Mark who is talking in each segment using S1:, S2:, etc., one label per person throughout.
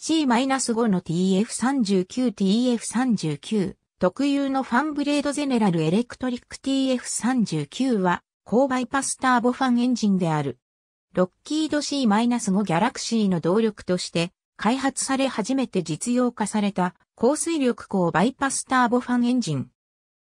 S1: C-5 の TF39TF39 特有のファンブレードゼネラルエレクトリック TF39 は高バイパスターボファンエンジンである。ロッキード C-5 ギャラクシーの動力として開発され初めて実用化された高水力高バイパスターボファンエンジン。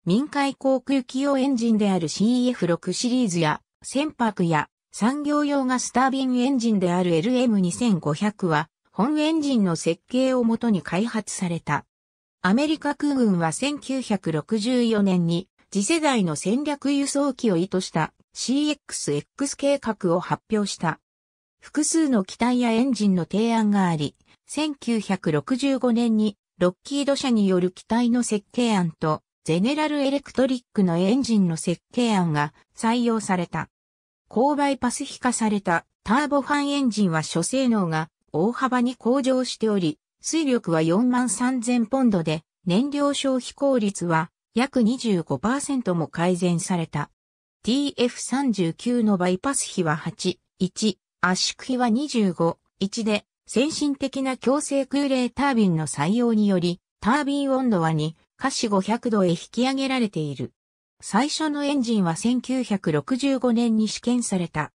S1: 民海航空機用エンジンである CF6 シリーズや船舶や産業用ガスタービンエンジンである LM2500 は本エンジンの設計をもとに開発された。アメリカ空軍は1964年に次世代の戦略輸送機を意図した CXX 計画を発表した。複数の機体やエンジンの提案があり、1965年にロッキード社による機体の設計案とゼネラルエレクトリックのエンジンの設計案が採用された。勾配パス化されたターボファンエンジンは諸性能が大幅に向上しており、水力は4万3000ポンドで、燃料消費効率は約25%も改善された。TF39 のバイパス比は8、1、圧縮比は25、1で、先進的な強制空冷タービンの採用により、タービン温度は2、下肢500度へ引き上げられている。最初のエンジンは1965年に試験された。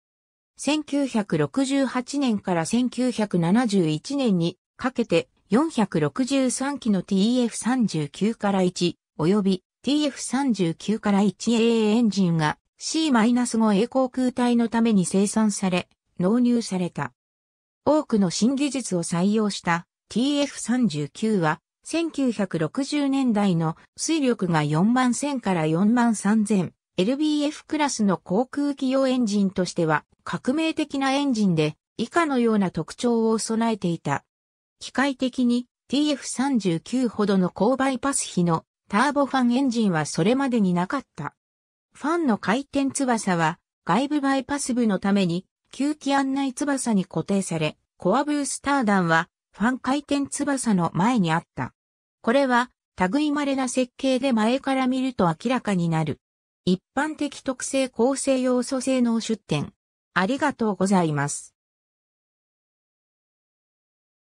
S1: 1968年から1971年にかけて463機の TF39 から1及び TF39 から 1AA エンジンが C-5 a 航空隊のために生産され、納入された。多くの新技術を採用した TF39 は1960年代の水力が4万1000から4万3000 LBF クラスの航空機用エンジンとしては革命的なエンジンで以下のような特徴を備えていた。機械的に TF39 ほどの高バイパス比のターボファンエンジンはそれまでになかった。ファンの回転翼は外部バイパス部のために吸気案内翼に固定され、コアブースター弾はファン回転翼の前にあった。これは類稀な設計で前から見ると明らかになる。一般的特性構成要素性能出典。ありがとうございます。